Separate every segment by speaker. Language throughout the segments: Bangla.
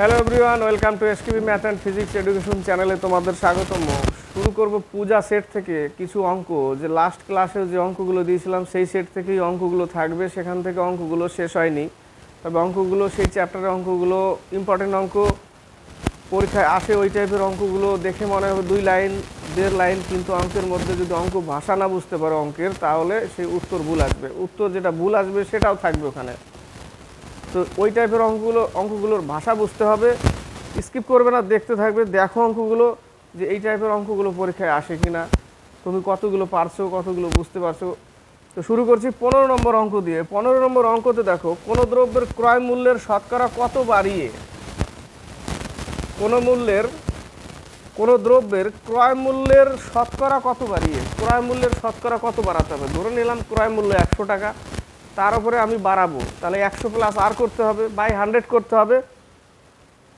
Speaker 1: hello everyone welcome to STV math and physics education চ্যানেলে তোমাদের স্বাগতম শুরু করব পূজা সেট থেকে কিছু অঙ্ক যে লাস্ট ক্লাসে যে অঙ্কগুলো দিয়েছিলাম সেই সেট থেকেই অঙ্কগুলো থাকবে সেখান থেকে অঙ্কগুলো শেষ হয়নি তবে অঙ্কগুলো সেই চ্যাপ্টারের অঙ্কগুলো ইম্পর্টেন্ট অঙ্ক পরীক্ষায় আসে ওই টাইপের অঙ্কগুলো দেখে মনে হবে দুই লাইন দেড় লাইন কিন্তু অঙ্কের মধ্যে যদি অঙ্ক ভাষা না বুঝতে পারো অঙ্কের তাহলে সেই উত্তর ভুল আসবে উত্তর যেটা ভুল আসবে সেটাও থাকবে ওখানে তো ওই টাইপের অঙ্কগুলো অঙ্কগুলোর ভাষা বুঝতে হবে স্কিপ করবে না দেখতে থাকবে দেখো অঙ্কগুলো যে এই টাইপের অঙ্কগুলো পরীক্ষায় আসে কি না তুমি কতগুলো পারছো কতগুলো বুঝতে পারছো তো শুরু করছি পনেরো নম্বর অঙ্ক দিয়ে পনেরো নম্বর অঙ্কতে দেখো কোনো দ্রব্যের ক্রয় মূল্যের শতকরা কত বাড়িয়ে কোনো মূল্যের কোনো দ্রব্যের ক্রয় মূল্যের শতকরা কত বাড়িয়ে ক্রয় মূল্যের শতকরা কত বাড়াতে হবে ধরে নিলাম ক্রয় মূল্য একশো টাকা তার উপরে আমি বাড়াবো তাহলে একশো প্লাস আর করতে হবে বাই হান্ড্রেড করতে হবে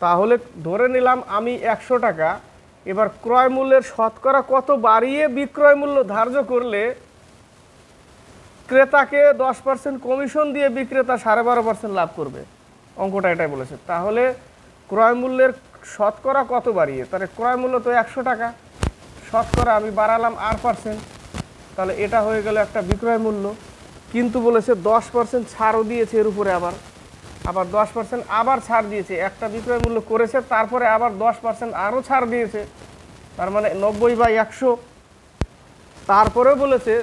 Speaker 1: তাহলে ধরে নিলাম আমি একশো টাকা এবার ক্রয় মূল্যের শতকরা কত বাড়িয়ে বিক্রয় মূল্য ধার্য করলে ক্রেতাকে দশ পার্সেন্ট কমিশন দিয়ে বিক্রেতা সাড়ে বারো পার্সেন্ট লাভ করবে অঙ্কটা এটাই বলেছে তাহলে ক্রয় মূল্যের শতকরা কত বাড়িয়ে তাহলে ক্রয় মূল্য তো একশো টাকা শতকরা আমি বাড়ালাম আট পার্সেন্ট তাহলে এটা হয়ে গেল একটা বিক্রয় মূল্য কিন্তু বলেছে দশ পার্সেন্ট ছাড়ও দিয়েছে এর উপরে আবার আবার দশ পার্সেন্ট আবার ছাড় দিয়েছে একটা বিক্রয় মূল্য করেছে তারপরে আবার দশ পার্সেন্ট আরও ছাড় দিয়েছে তার মানে নব্বই বা একশো তারপরে বলেছে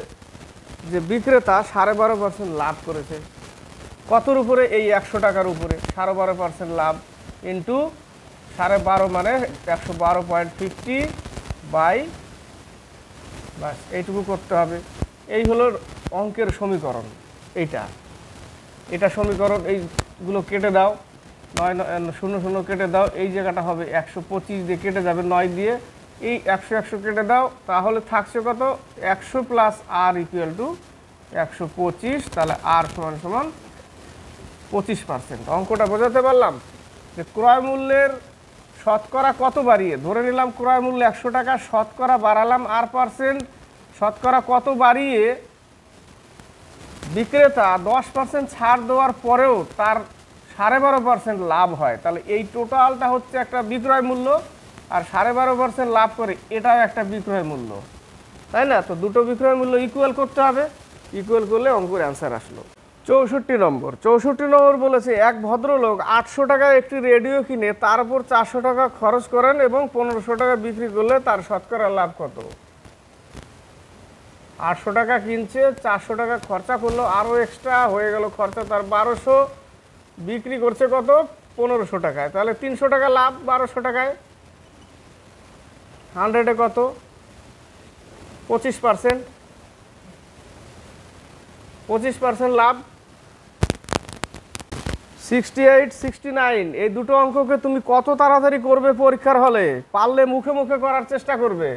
Speaker 1: যে বিক্রেতা সাড়ে বারো পার্সেন্ট লাভ করেছে কতর উপরে এই একশো টাকার উপরে সাড়ে বারো পার্সেন্ট লাভ ইন্টু সাড়ে বারো মানে একশো বারো পয়েন্ট ফিফটি বাই বাস এইটুকু করতে হবে এই হলো অঙ্কের সমীকরণ এইটা এটা সমীকরণ এইগুলো কেটে দাও নয় শূন্য শূন্য কেটে দাও এই জায়গাটা হবে একশো পঁচিশ দিয়ে কেটে যাবে নয় দিয়ে এই একশো একশো কেটে দাও তাহলে থাকছে কত একশো প্লাস আর ইকুয়াল টু একশো পঁচিশ তাহলে আর সমান সমান পঁচিশ পার্সেন্ট অঙ্কটা বোঝাতে পারলাম যে ক্রয় মূল্যের শতকরা কত বাড়িয়ে ধরে নিলাম ক্রয় মূল্য একশো টাকা শতকরা বাড়ালাম আর পার্সেন্ট শতকরা কত বাড়িয়ে বিক্রেতা দশ পার্সেন্ট ছাড় দেওয়ার পরেও তার সাড়ে বারো পার্সেন্ট লাভ হয় তাহলে এই টোটালটা হচ্ছে একটা বিক্রয় মূল্য আর সাড়ে বারো পার্সেন্ট লাভ করে এটাও একটা বিক্রয় মূল্য তাই না তো দুটো বিক্রয় মূল্য ইকুয়াল করতে হবে ইকুয়াল করলে অঙ্কুর অ্যান্সার আসলো চৌষট্টি নম্বর চৌষট্টি নম্বর বলেছে এক ভদ্রলোক আটশো টাকায় একটি রেডিও কিনে তার উপর চারশো টাকা খরচ করেন এবং পনেরোশো টাকা বিক্রি করলে তার শতকরা লাভ কত আটশো টাকা কিনছে চারশো টাকা খরচা করলো আরও এক্সট্রা হয়ে গেল খরচা তার বারোশো বিক্রি করছে কত পনেরোশো টাকায় তাহলে তিনশো টাকা লাভ বারোশো টাকায় হান্ড্রেডে কত পঁচিশ পার্সেন্ট পঁচিশ পার্সেন্ট লাভ সিক্সটি এইট সিক্সটি নাইন এই দুটো অঙ্ককে তুমি কত তাড়াতাড়ি করবে পরীক্ষার হলে পারলে মুখে মুখে করার চেষ্টা করবে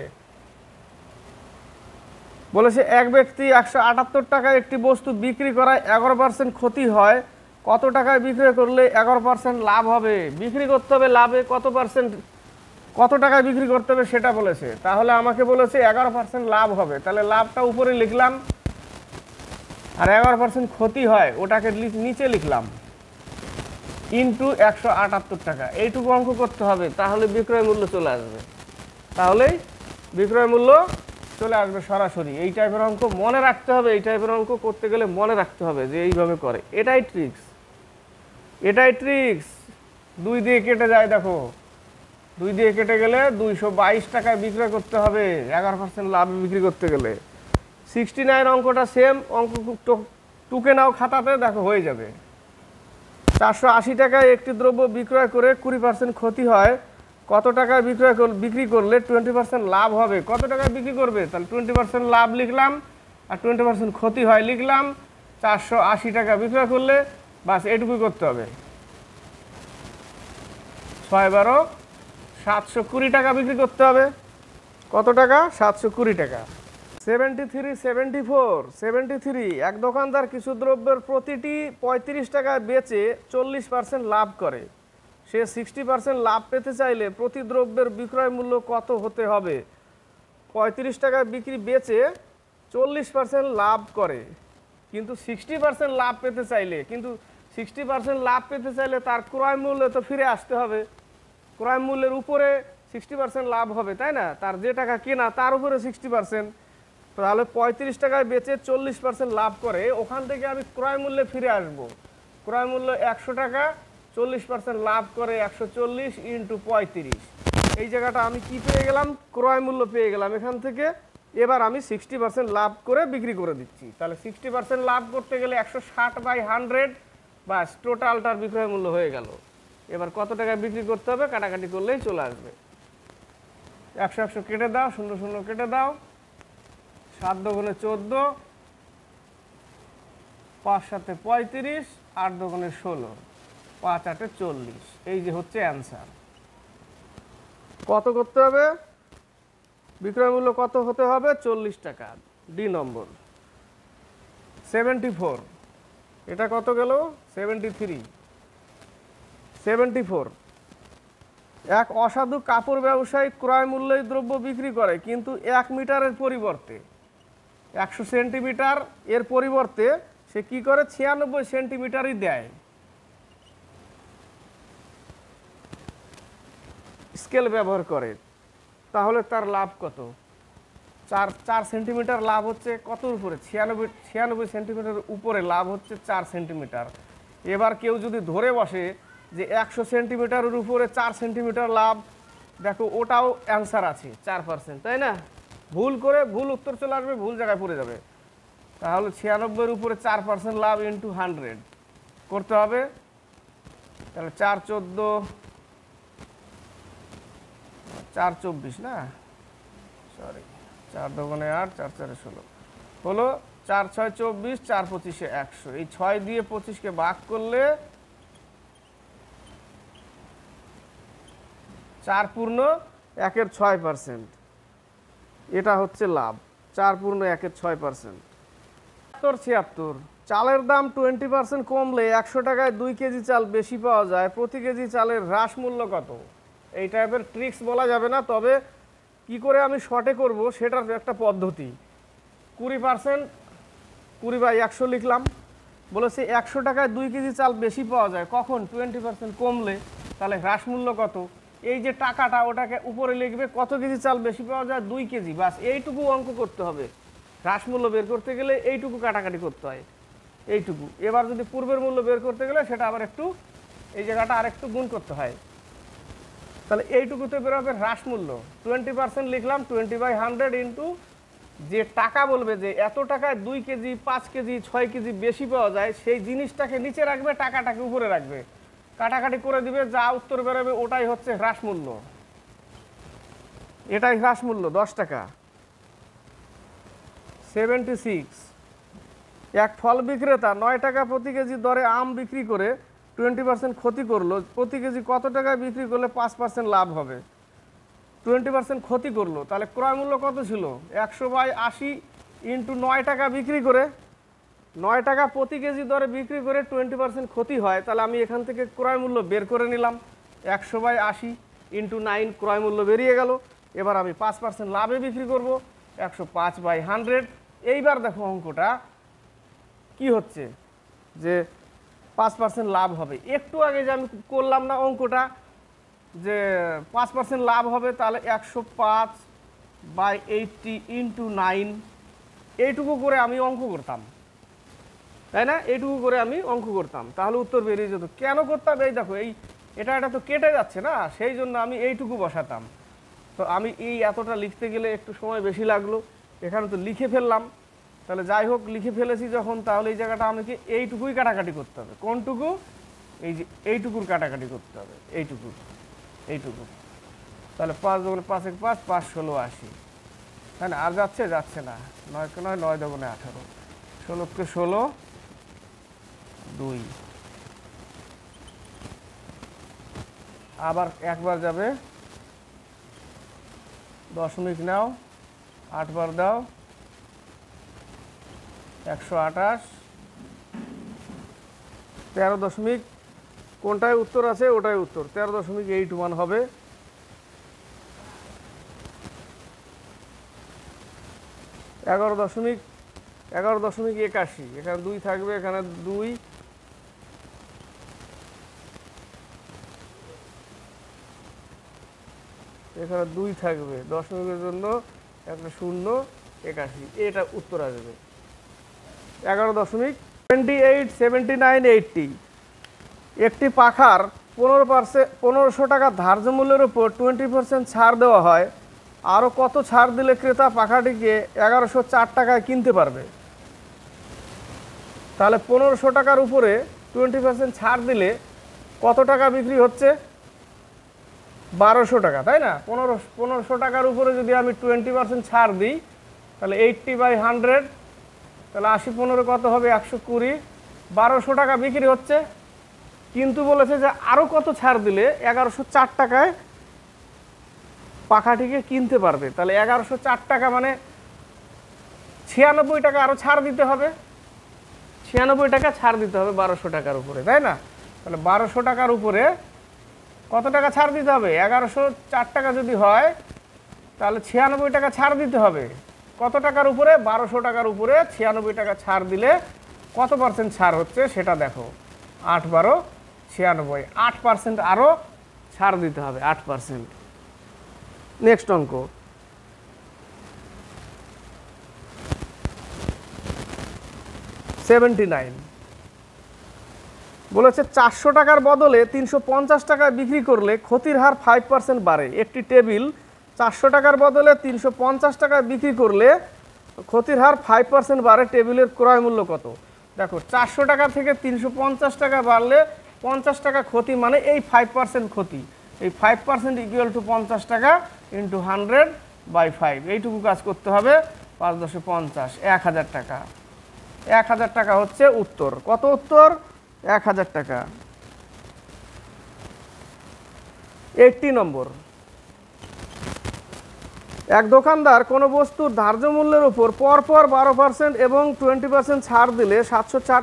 Speaker 1: বলেছে এক ব্যক্তি একশো আটাত্তর টাকায় একটি বস্তু বিক্রি করায় এগারো পার্সেন্ট ক্ষতি হয় কত টাকায় বিক্রয় করলে এগারো পার্সেন্ট লাভ হবে বিক্রি করতে হবে লাভে কত পার্সেন্ট কত টাকায় বিক্রি করতে হবে সেটা বলেছে তাহলে আমাকে বলেছে এগারো পার্সেন্ট লাভ হবে তাহলে লাভটা উপরে লিখলাম আর এগারো পার্সেন্ট ক্ষতি হয় ওটাকে নিচে লিখলাম ইন্টু একশো আটাত্তর টাকা এইটুকু অঙ্ক করতে হবে তাহলে বিক্রয় মূল্য চলে আসবে তাহলেই বিক্রয় মূল্য চলে আসবে সরাসরি এই টাইপের অঙ্ক মনে রাখতে হবে এই টাইপের অঙ্ক করতে গেলে মনে রাখতে হবে যে এইভাবে করে এটাই ট্রিক্স এটাই ট্রিক্স দুই দিয়ে কেটে যায় দেখো দুই দিয়ে কেটে গেলে দুইশো বাইশ টাকায় বিক্রয় করতে হবে এগারো পার্সেন্ট লাভ বিক্রি করতে গেলে সিক্সটি নাইন অঙ্কটা সেম অঙ্ক টুকে নাও খাতাতে দেখো হয়ে যাবে চারশো আশি টাকায় একটি দ্রব্য বিক্রয় করে কুড়ি পার্সেন্ট ক্ষতি হয় কত টাকায় বিক্রয় বিক্রি করলে টোয়েন্টি পার্সেন্ট লাভ হবে কত টাকায় বিক্রি করবে তাহলে টোয়েন্টি পার্সেন্ট লাভ লিখলাম আর টোয়েন্টি পার্সেন্ট ক্ষতি হয় লিখলাম চারশো আশি টাকা বিক্রয় করলে বাস এটুকুই করতে হবে ছয় বারো সাতশো কুড়ি টাকা বিক্রি করতে হবে কত টাকা সাতশো কুড়ি টাকা seventy three seventy four seventy three এক দোকানদার কিছু দ্রব্যের প্রতিটি পঁয়ত্রিশ টাকা বেচে চল্লিশ পার্সেন্ট লাভ করে সে সিক্সটি পার্সেন্ট লাভ পেতে চাইলে প্রতি দ্রব্যের বিক্রয় মূল্য কত হতে হবে পঁয়ত্রিশ টাকা বিক্রি বেচে চল্লিশ পার্সেন্ট লাভ করে কিন্তু সিক্সটি পার্সেন্ট লাভ পেতে চাইলে কিন্তু সিক্সটি পার্সেন্ট লাভ পেতে চাইলে তার ক্রয় মূল্যে তো ফিরে আসতে হবে ক্রয় মূল্যের উপরে সিক্সটি পার্সেন্ট লাভ হবে তাই না তার যে টাকা কেনা তার উপরে সিক্সটি পার্সেন্ট তাহলে পঁয়ত্রিশ টাকায় বেচে চল্লিশ পার্সেন্ট লাভ করে ওখান থেকে আমি ক্রয় মূল্যে ফিরে আসব ক্রয় মূল্য একশো টাকা চল্লিশ পার্সেন্ট লাভ করে একশো চল্লিশ ইন্টু পঁয়ত্রিশ এই জায়গাটা আমি কি পেয়ে গেলাম ক্রয় মূল্য পেয়ে গেলাম এখান থেকে এবার আমি সিক্সটি পার্সেন্ট লাভ করে বিক্রি করে দিচ্ছি তাহলে সিক্সটি পার্সেন্ট লাভ করতে গেলে একশো ষাট বাই হান্ড্রেড বাস টোটালটার বিক্রয় মূল্য হয়ে গেল এবার কত টাকায় বিক্রি করতে হবে কাটাকাটি করলেই চলে আসবে একশো একশো কেটে দাও শূন্য শূন্য কেটে দাও সাত দোকানে চোদ্দো পাঁচ সাথে পঁয়ত্রিশ আট দোকানে ষোলো পাঁচ আটে চল্লিশ এই যে হচ্ছে অ্যান্সার কত করতে হবে বিক্রয় মূল্য কত হতে হবে চল্লিশ টাকা ডি নম্বর সেভেন্টি ফোর এটা কত গেল সেভেন্টি থ্রি সেভেন্টি ফোর এক অসাধু কাপড় ব্যবসায়ী ক্রয় মূল্যেই দ্রব্য বিক্রি করে কিন্তু এক মিটারের পরিবর্তে একশো সেন্টিমিটার এর পরিবর্তে সে কি করে ছিয়ানব্বই সেন্টিমিটারই দেয় স্কেল ব্যবহার করে তাহলে তার লাভ কত চার চার সেন্টিমিটার লাভ হচ্ছে কতর উপরে ছিয়ানব্বই ছিয়ানব্বই সেন্টিমিটার উপরে লাভ হচ্ছে চার সেন্টিমিটার এবার কেউ যদি ধরে বসে যে একশো সেন্টিমিটারের উপরে চার সেন্টিমিটার লাভ দেখো ওটাও অ্যান্সার আছে চার পার্সেন্ট তাই না ভুল করে ভুল উত্তর চলে আসবে ভুল জায়গায় পড়ে যাবে তাহলে ছিয়ানব্বইয়ের উপরে চার পার্সেন্ট লাভ ইন্টু হান্ড্রেড করতে হবে তাহলে চার চোদ্দো চার চব্বিশ না সরি চার দোকানে আট চার চারে ষোলো হলো চার ছয় চব্বিশ চার পঁচিশে একশো এই ছয় দিয়ে পঁচিশকে ভাগ করলে চার পূর্ণ একের ছয় পার্সেন্ট এটা হচ্ছে লাভ চার পূর্ণ একের ছয় পার্সেন্ট ছিয়াত্তর ছিয়াত্তর চালের দাম টোয়েন্টি পার্সেন্ট কমলে একশো টাকায় দুই কেজি চাল বেশি পাওয়া যায় প্রতি কেজি চালের হ্রাস মূল্য কত এই টাইপের ট্রিক্স বলা যাবে না তবে কি করে আমি শর্টে করব সেটার একটা পদ্ধতি কুড়ি পার্সেন্ট কুড়ি বাই একশো লিখলাম বলেছি একশো টাকায় দুই কেজি চাল বেশি পাওয়া যায় কখন টোয়েন্টি পার্সেন্ট কমলে তাহলে হ্রাস মূল্য কত এই যে টাকাটা ওটাকে উপরে লিখবে কত কেজি চাল বেশি পাওয়া যায় দুই কেজি বাস এইটুকু অঙ্ক করতে হবে হ্রাস মূল্য বের করতে গেলে এইটুকু কাটাকাটি করতে হয় এইটুকু এবার যদি পূর্বের মূল্য বের করতে গেলে সেটা আবার একটু এই জায়গাটা আর একটু গুণ করতে হয় তাহলে এইটুকুতে বেরোবে মূল্য টোয়েন্টি পার্সেন্ট লিখলাম টোয়েন্টি বাই হান্ড্রেড ইন্টু যে টাকা বলবে যে এত টাকায় দুই কেজি পাঁচ কেজি ছয় কেজি বেশি পাওয়া যায় সেই জিনিসটাকে নিচে রাখবে টাকাটাকে উপরে রাখবে কাটাকাটি করে দিবে যা উত্তর বেরোবে ওটাই হচ্ছে হ্রাসমূল্য এটাই হ্রাস মূল্য দশ টাকা সেভেন্টি সিক্স এক ফল বিক্রেতা নয় টাকা প্রতি কেজি দরে আম বিক্রি করে টোয়েন্টি পার্সেন্ট ক্ষতি করলো প্রতি কেজি কত টাকায় বিক্রি করলে পাঁচ পার্সেন্ট লাভ হবে টোয়েন্টি পার্সেন্ট ক্ষতি করলো তাহলে ক্রয় মূল্য কত ছিল একশো বাই আশি ইন্টু নয় টাকা বিক্রি করে নয় টাকা প্রতি কেজি দরে বিক্রি করে টোয়েন্টি পার্সেন্ট ক্ষতি হয় তাহলে আমি এখান থেকে ক্রয় মূল্য বের করে নিলাম একশো বাই আশি ইন্টু নাইন ক্রয় মূল্য বেরিয়ে গেল এবার আমি পাঁচ পার্সেন্ট লাভে বিক্রি করব একশো পাঁচ বাই হান্ড্রেড এইবার দেখো অঙ্কটা কি হচ্ছে যে পাঁচ পার্সেন্ট লাভ হবে একটু আগে যে আমি করলাম না অঙ্কটা যে পাঁচ পার্সেন্ট লাভ হবে তাহলে একশো পাঁচ বাই এইটটি ইন্টু নাইন এইটুকু করে আমি অঙ্ক করতাম তাই না এইটুকু করে আমি অঙ্ক করতাম তাহলে উত্তর বেরিয়ে যেত কেন করতাম এই দেখো এই এটা এটা তো কেটে যাচ্ছে না সেই জন্য আমি এইটুকু বসাতাম তো আমি এই এতটা লিখতে গেলে একটু সময় বেশি লাগলো এখানে তো লিখে ফেললাম তাহলে যাই হোক লিখে ফেলেছি যখন তাহলে এই জায়গাটা আমাকে এইটুকুই কাটাকাটি করতে হবে কোনটুকু এই যে এইটুকুর কাটাকাটি করতে হবে এইটুকুর এইটুকু তাহলে পাঁচ দোকানে পাঁচ এক পাঁচ পাঁচ ষোলো আশি হ্যাঁ আর যাচ্ছে যাচ্ছে না নয় কে নয় নয় দোকানে আঠারো ষোলোকে ষোলো দুই আবার একবার যাবে দশমিক নাও আটবার দাও একশো আঠাশ তেরো দশমিক কোনটায় উত্তর আছে ওটাই উত্তর তেরো দশমিক এইট ওয়ান হবে এগারো দশমিক এগারো দশমিক একাশি এখানে দুই থাকবে এখানে দুই এখানে দুই থাকবে দশমিকের জন্য একটা শূন্য একাশি এটা উত্তর আসবে এগারো দশমিক twenty eight seventy nine eighty একটি পাখার পনেরো পার্সেন্ট পনেরোশো টাকা ধার্য মূল্যের উপর টোয়েন্টি পার্সেন্ট ছাড় দেওয়া হয় আরও কত ছাড় দিলে ক্রেতা পাখাটিকে এগারোশো চার টাকায় কিনতে পারবে তাহলে পনেরোশো টাকার উপরে টোয়েন্টি পার্সেন্ট ছাড় দিলে কত টাকা বিক্রি হচ্ছে বারোশো টাকা তাই না পনেরো পনেরোশো টাকার উপরে যদি আমি টোয়েন্টি পার্সেন্ট ছাড় দিই তাহলে এইটটি বাই হান্ড্রেড তাহলে আশি পনেরো কত হবে একশো কুড়ি বারোশো টাকা বিক্রি হচ্ছে কিন্তু বলেছে যে আরও কত ছাড় দিলে এগারোশো চার টাকায় পাখাটিকে কিনতে পারবে তাহলে এগারোশো চার টাকা মানে ছিয়ানব্বই টাকা আরও ছাড় দিতে হবে ছিয়ানব্বই টাকা ছাড় দিতে হবে বারোশো টাকার উপরে তাই না তাহলে বারোশো টাকার উপরে কত টাকা ছাড় দিতে হবে এগারোশো চার টাকা যদি হয় তাহলে ছিয়ানব্বই টাকা ছাড় দিতে হবে কত টাকার উপরে বারোশো টাকার উপরে ছিয়ানব্বই টাকা ছাড় দিলে কত পার্সেন্ট ছাড় হচ্ছে সেটা দেখো আট বারো ছিয়ানব্বই আট পার্সেন্ট আরও ছাড় দিতে হবে আট পার্সেন্ট নেক্সট অঙ্ক সেভেন্টি নাইন বলেছে চারশো টাকার বদলে তিনশো টাকায় বিক্রি করলে ক্ষতির হার ফাইভ পার্সেন্ট বাড়ে একটি টেবিল চারশো টাকার বদলে তিনশো পঞ্চাশ টাকায় বিক্রি করলে ক্ষতির হার ফাইভ পার্সেন্ট বাড়ে টেবিলের ক্রয় মূল্য কত দেখো চারশো টাকা থেকে তিনশো পঞ্চাশ টাকা বাড়লে পঞ্চাশ টাকা ক্ষতি মানে এই ফাইভ পার্সেন্ট ক্ষতি এই ফাইভ পার্সেন্ট ইকুয়াল টু পঞ্চাশ টাকা ইন্টু হান্ড্রেড বাই ফাইভ এইটুকু কাজ করতে হবে পাঁচ দশে পঞ্চাশ এক হাজার টাকা এক হাজার টাকা হচ্ছে উত্তর কত উত্তর এক হাজার টাকা এইটটি নম্বর এক দোকানদার কোনো বস্তুর ধার্য মূল্যের উপর পরপর বারো পার্সেন্ট এবং টোয়েন্টি পার্সেন্ট ছাড় দিলে সাতশো চার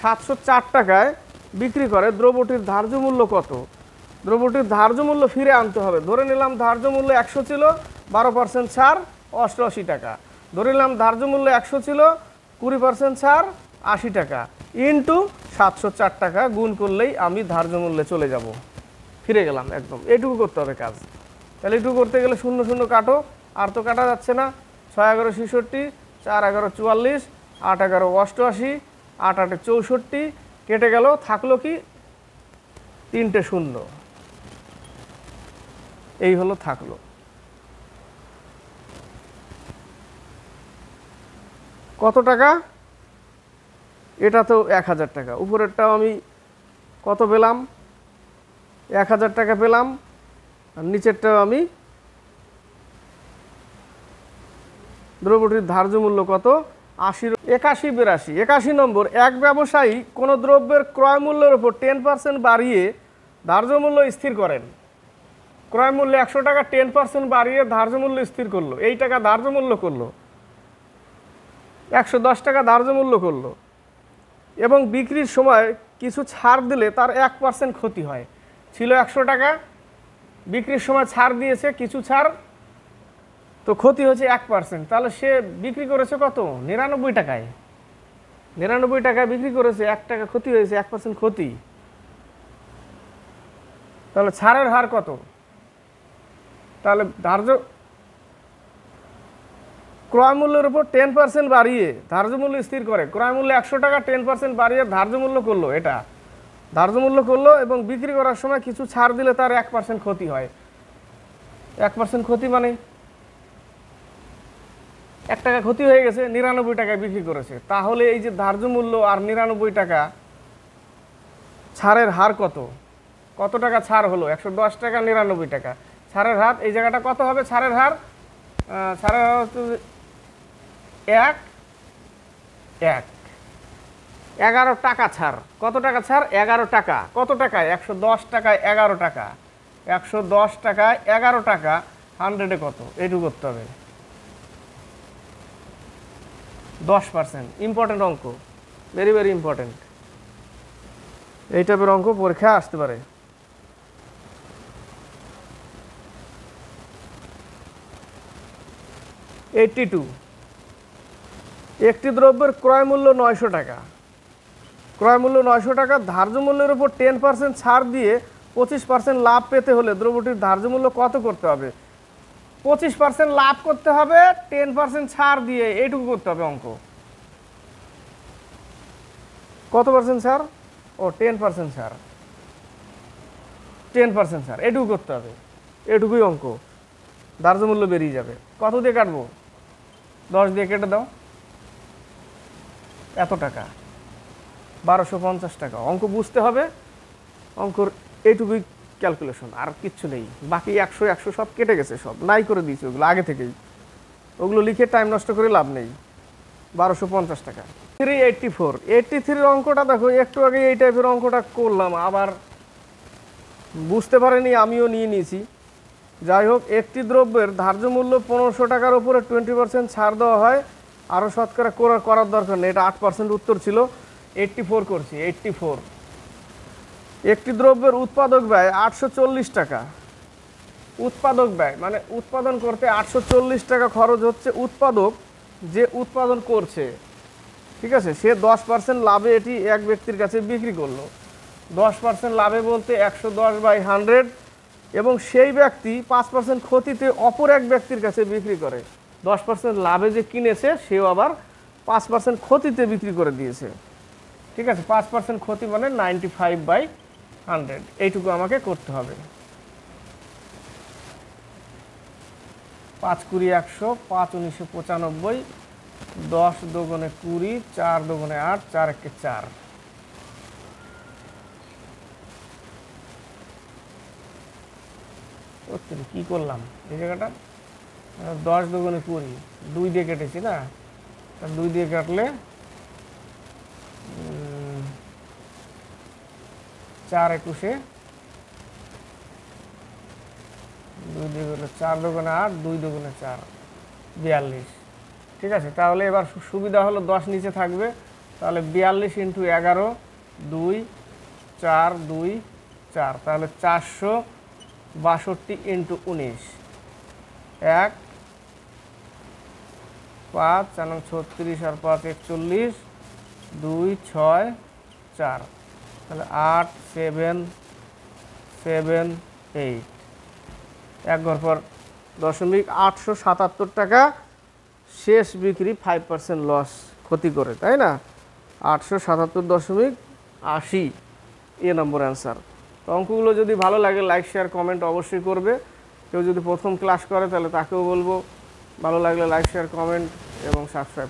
Speaker 1: সাতশো চার টাকায় বিক্রি করে দ্রব্যটির ধার্য মূল্য কত দ্রব্যটির ধার্য মূল্য ফিরে আনতে হবে ধরে নিলাম ধার্য মূল্য একশো ছিল বারো পার্সেন্ট ছাড় অষ্টআশি টাকা ধরে নিলাম ধার্য মূল্য একশো ছিল কুড়ি পার্সেন্ট ছাড় আশি টাকা ইন্টু সাতশো চার টাকা গুণ করলেই আমি ধার্য মূল্যে চলে যাব ফিরে গেলাম একদম এটুকু করতে হবে কাজ তাহলে একটু করতে গেলে শূন্য শূন্য কাটো আর তো কাটা যাচ্ছে না ছয় এগারো ছেষট্টি চার এগারো চুয়াল্লিশ আট এগারো অষ্টআশি আট আটে চৌষট্টি কেটে গেল থাকলো কি তিনটে শূন্য এই হলো থাকলো কত টাকা এটা তো এক হাজার টাকা উপরেরটাও আমি কত পেলাম এক হাজার টাকা পেলাম আর নিচেরটাও আমি দ্রব্যটির ধার্য মূল্য কত আশি একাশি বিরাশি একাশি নম্বর এক ব্যবসায়ী কোনো দ্রব্যের ক্রয় মূল্যের ওপর টেন পার্সেন্ট বাড়িয়ে ধার্য মূল্য স্থির করেন ক্রয় মূল্য একশো টাকা টেন পার্সেন্ট বাড়িয়ে ধার্য মূল্য স্থির করলো এই টাকা ধার্য মূল্য করলো একশো দশ টাকা ধার্য মূল্য করলো এবং বিক্রির সময় কিছু ছাড় দিলে তার এক পার্সেন্ট ক্ষতি হয় ছিল একশো টাকা বিক্রির সময় ছাড় দিয়েছে কিছু ছাড় তো ক্ষতি হয়েছে এক পার্সেন্ট তাহলে সে বিক্রি করেছে কত নিরানব্বই টাকায় নিরানব্বই টাকায় বিক্রি করেছে এক টাকা ক্ষতি হয়েছে এক পার্সেন্ট ক্ষতি তাহলে ছাড়ের হার কত তাহলে ধার্য ক্রয় মূল্যের উপর টেন পার্সেন্ট বাড়িয়ে ধার্য মূল্য স্থির করে ক্রয় মূল্য একশো টাকা টেন পার্সেন্ট বাড়িয়ে ধার্য মূল্য করলো এটা ধার্য মূল্য করলো এবং বিক্রি করার সময় কিছু ছাড় দিলে তার এক পার্সেন্ট ক্ষতি হয় এক পার্সেন্ট ক্ষতি মানে এক টাকা ক্ষতি হয়ে গেছে নিরানব্বই টাকায় বিক্রি করেছে তাহলে এই যে ধার্য মূল্য আর নিরানব্বই টাকা ছাড়ের হার কত কত টাকা ছাড় হলো একশো দশ টাকা নিরানব্বই টাকা ছাড়ের হার এই জায়গাটা কত হবে ছাড়ের হার ছাড়ের হার হচ্ছে এক এক এগারো টাকা ছাড় কত টাকা ছাড় এগারো টাকা কত টাকা একশো দশ টাকায় এগারো টাকা একশো দশ টাকায় এগারো টাকা হান্ড্রেডে কত এটু করতে হবে দশ পার্সেন্ট ইম্পর্টেন্ট অঙ্ক ভেরি ভেরি ইম্পর্টেন্ট এই টাইপের অঙ্ক পরীক্ষা আসতে পারে এইটি টু একটি দ্রব্যের ক্রয় মূল্য নয়শো টাকা ক্রয় মূল্য নয়শো টাকা ধার্য মূল্যের উপর টেন পার্সেন্ট ছাড় দিয়ে পঁচিশ পার্সেন্ট লাভ পেতে হলে দ্রব্যটির ধার্য মূল্য কত করতে হবে পঁচিশ পার্সেন্ট লাভ করতে হবে টেন পার্সেন্ট ছাড় দিয়ে এইটুকু করতে হবে অঙ্ক কত পার্সেন্ট স্যার ও ten percent sir ten percent sir এটুকু করতে হবে এটুকুই অঙ্ক ধার্য মূল্য বেরিয়ে যাবে কত দিয়ে কাটবো দশ দিয়ে কেটে দাও এত টাকা বারোশো পঞ্চাশ টাকা অঙ্ক বুঝতে হবে অঙ্কর এইটুকুই ক্যালকুলেশন আর কিচ্ছু নেই বাকি একশো একশো সব কেটে গেছে সব নাই করে দিয়েছে ওগুলো আগে থেকেই ওগুলো লিখে টাইম নষ্ট করে লাভ নেই বারোশো পঞ্চাশ টাকা থ্রি এইটটি ফোর এইটটি থ্রির অঙ্কটা দেখো একটু আগে এই টাইপের অঙ্কটা করলাম আবার বুঝতে পারেনি আমিও নিয়ে নিয়েছি যাই হোক একটি দ্রব্যের ধার্য মূল্য পনেরোশো টাকার উপরে টোয়েন্টি পার্সেন্ট ছাড় দেওয়া হয় আরও শতকরা করার দরকার নেই এটা আট পার্সেন্ট উত্তর ছিল এইট্টি ফোর করছি এইট্টি ফোর একটি দ্রব্যের উৎপাদক ব্যয় আটশো টাকা উৎপাদক ব্যয় মানে উৎপাদন করতে আটশো টাকা খরচ হচ্ছে উৎপাদক যে উৎপাদন করছে ঠিক আছে সে দশ পার্সেন্ট লাভে এটি এক ব্যক্তির কাছে বিক্রি করলো দশ পার্সেন্ট লাভে বলতে একশো দশ বাই হান্ড্রেড এবং সেই ব্যক্তি পাঁচ পার্সেন্ট ক্ষতিতে অপর এক ব্যক্তির কাছে বিক্রি করে দশ পার্সেন্ট লাভে যে কিনেছে সেও আবার পাঁচ পার্সেন্ট ক্ষতিতে বিক্রি করে দিয়েছে ঠিক আছে পাঁচ পার্সেন্ট ক্ষতি মানে নাইনটি ফাইভ বাই হান্ড্রেড এইটুকু আমাকে করতে হবে পাঁচ কুড়ি একশো পাঁচ উনিশশো পঁচানব্বই দশ দোগুনে কুড়ি চার দোগুনে আট চার একে চার কি করলাম এই জায়গাটা দশ দুগুণে কুড়ি দুই দিয়ে কেটেছি না দুই দিয়ে কাটলে চার একুশে দুই দুগুণে চার দুগুণে আট দুই দুগুণে চার বিয়াল্লিশ ঠিক আছে তাহলে এবার সুবিধা হলো দশ নিচে থাকবে তাহলে বিয়াল্লিশ ইন্টু এগারো দুই চার দুই চার তাহলে চারশো বাষট্টি ইন্টু উনিশ এক পাঁচ চার ছত্রিশ আর পাঁচ একচল্লিশ দুই ছয় চার তাহলে আট সেভেন সেভেন এইট এক ঘর পর দশমিক আটশো সাতাত্তর টাকা শেষ বিক্রি ফাইভ পার্সেন্ট লস ক্ষতি করে তাই না আটশো সাতাত্তর দশমিক আশি এ নম্বর অ্যান্সার তো অঙ্কগুলো যদি ভালো লাগে লাইক শেয়ার কমেন্ট অবশ্যই করবে কেউ যদি প্রথম ক্লাস করে তাহলে তাকেও বলবো ভালো লাগলে লাইক শেয়ার কমেন্ট এবং সাবস্ক্রাইব